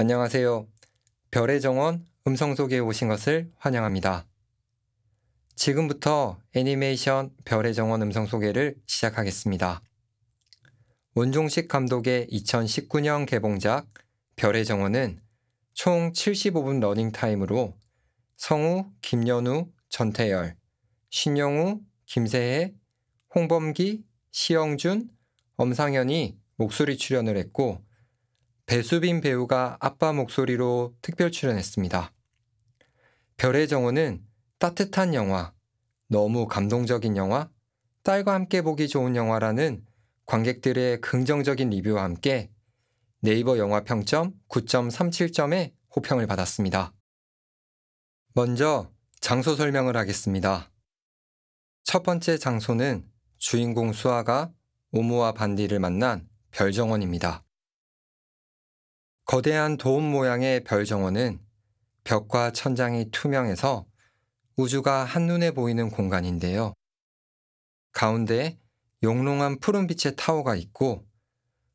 안녕하세요. 별의 정원 음성 소개에 오신 것을 환영합니다. 지금부터 애니메이션 별의 정원 음성 소개를 시작하겠습니다. 원종식 감독의 2019년 개봉작 별의 정원은 총 75분 러닝타임으로 성우, 김연우, 전태열, 신영우, 김세혜, 홍범기, 시영준, 엄상현이 목소리 출연을 했고 배수빈 배우가 아빠 목소리로 특별 출연했습니다. 별의 정원은 따뜻한 영화, 너무 감동적인 영화, 딸과 함께 보기 좋은 영화라는 관객들의 긍정적인 리뷰와 함께 네이버 영화 평점 9.37점의 호평을 받았습니다. 먼저 장소 설명을 하겠습니다. 첫 번째 장소는 주인공 수아가 오모와 반디를 만난 별정원입니다. 거대한 도움 모양의 별 정원은 벽과 천장이 투명해서 우주가 한눈에 보이는 공간인데요. 가운데 용롱한 푸른빛의 타워가 있고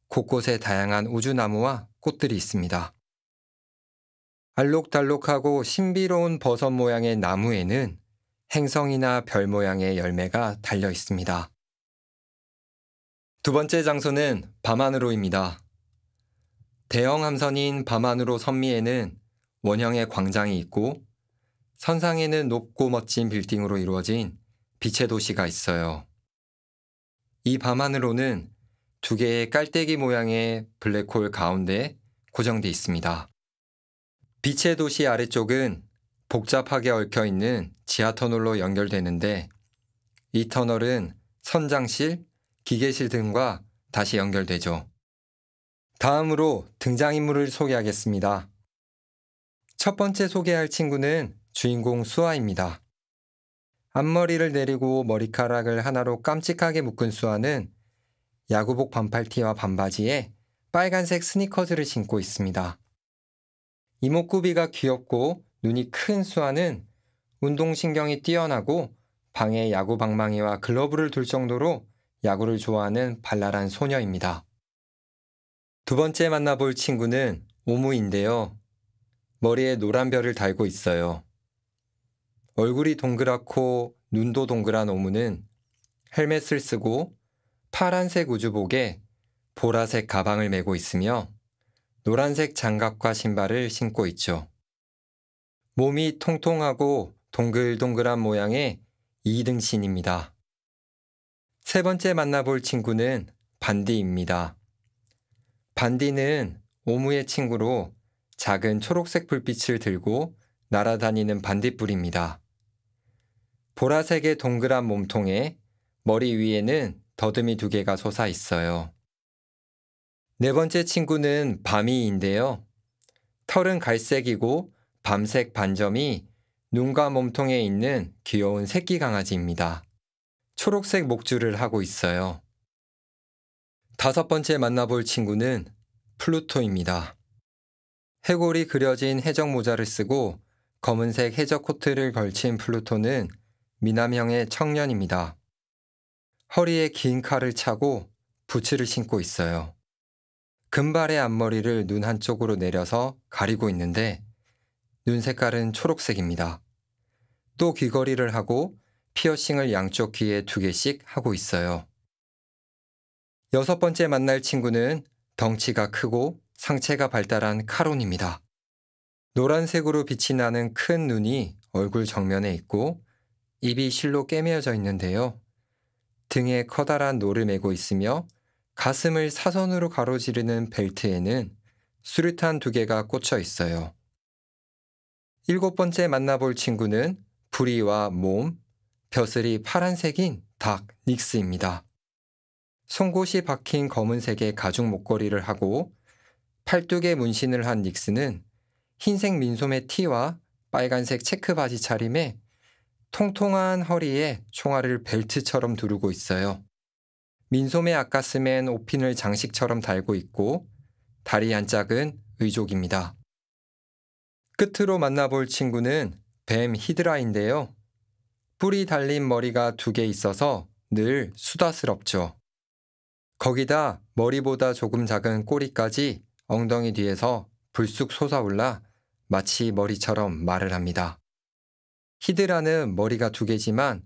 곳곳에 다양한 우주나무와 꽃들이 있습니다. 알록달록하고 신비로운 버섯 모양의 나무에는 행성이나 별 모양의 열매가 달려 있습니다. 두 번째 장소는 밤하늘호입니다. 대형 함선인 밤하늘호 선미에는 원형의 광장이 있고 선상에는 높고 멋진 빌딩으로 이루어진 빛의 도시가 있어요. 이 밤하늘호는 두 개의 깔때기 모양의 블랙홀 가운데 고정돼 있습니다. 빛의 도시 아래쪽은 복잡하게 얽혀 있는 지하 터널로 연결되는데 이 터널은 선장실, 기계실 등과 다시 연결되죠. 다음으로 등장인물을 소개하겠습니다. 첫 번째 소개할 친구는 주인공 수아입니다. 앞머리를 내리고 머리카락을 하나로 깜찍하게 묶은 수아는 야구복 반팔티와 반바지에 빨간색 스니커즈를 신고 있습니다. 이목구비가 귀엽고 눈이 큰 수아는 운동신경이 뛰어나고 방에 야구 방망이와 글러브를 둘 정도로 야구를 좋아하는 발랄한 소녀입니다. 두 번째 만나볼 친구는 오무인데요. 머리에 노란 별을 달고 있어요. 얼굴이 동그랗고 눈도 동그란 오무는 헬멧을 쓰고 파란색 우주복에 보라색 가방을 메고 있으며 노란색 장갑과 신발을 신고 있죠. 몸이 통통하고 동글동글한 모양의 이등신입니다. 세 번째 만나볼 친구는 반디입니다. 반디는 오무의 친구로 작은 초록색 불빛을 들고 날아다니는 반딧불입니다. 보라색의 동그란 몸통에 머리 위에는 더듬이 두 개가 솟아 있어요. 네 번째 친구는 밤이인데요. 털은 갈색이고 밤색 반점이 눈과 몸통에 있는 귀여운 새끼 강아지입니다. 초록색 목줄을 하고 있어요. 다섯 번째 만나볼 친구는 플루토입니다. 해골이 그려진 해적 모자를 쓰고 검은색 해적 코트를 걸친 플루토는 미남형의 청년입니다. 허리에 긴 칼을 차고 부츠를 신고 있어요. 금발의 앞머리를 눈 한쪽으로 내려서 가리고 있는데 눈 색깔은 초록색입니다. 또 귀걸이를 하고 피어싱을 양쪽 귀에 두 개씩 하고 있어요. 여섯 번째 만날 친구는 덩치가 크고 상체가 발달한 카론입니다. 노란색으로 빛이 나는 큰 눈이 얼굴 정면에 있고 입이 실로 깨매어져 있는데요. 등에 커다란 노를 메고 있으며 가슴을 사선으로 가로지르는 벨트에는 수류탄 두 개가 꽂혀 있어요. 일곱 번째 만나볼 친구는 부리와 몸, 벼슬이 파란색인 닭 닉스입니다. 송곳이 박힌 검은색의 가죽 목걸이를 하고 팔뚝에 문신을 한닉스는 흰색 민소매 티와 빨간색 체크 바지 차림에 통통한 허리에 총알을 벨트처럼 두르고 있어요. 민소매 아까스맨 오핀을 장식처럼 달고 있고 다리 안 짝은 의족입니다. 끝으로 만나볼 친구는 뱀 히드라인데요. 뿔이 달린 머리가 두 개 있어서 늘 수다스럽죠. 거기다 머리보다 조금 작은 꼬리까지 엉덩이 뒤에서 불쑥 솟아올라 마치 머리처럼 말을 합니다. 히드라는 머리가 두 개지만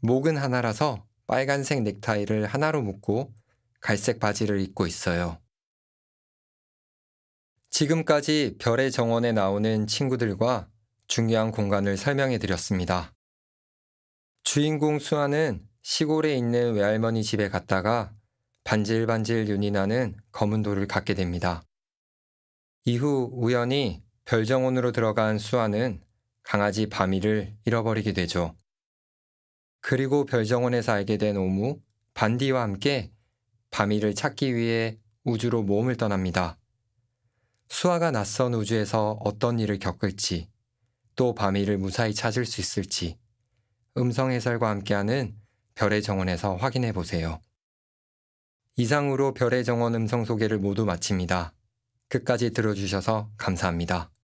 목은 하나라서 빨간색 넥타이를 하나로 묶고 갈색 바지를 입고 있어요. 지금까지 별의 정원에 나오는 친구들과 중요한 공간을 설명해 드렸습니다. 주인공 수아는 시골에 있는 외할머니 집에 갔다가 반질반질 윤이 나는 검은 돌을 갖게 됩니다. 이후 우연히 별정원으로 들어간 수아는 강아지 바미를 잃어버리게 되죠. 그리고 별정원에서 알게 된 오무, 반디와 함께 바미를 찾기 위해 우주로 모험을 떠납니다. 수아가 낯선 우주에서 어떤 일을 겪을지, 또 바미를 무사히 찾을 수 있을지, 음성 해설과 함께하는 별의 정원에서 확인해 보세요. 이상으로 별의 정원 음성 소개를 모두 마칩니다. 끝까지 들어주셔서 감사합니다.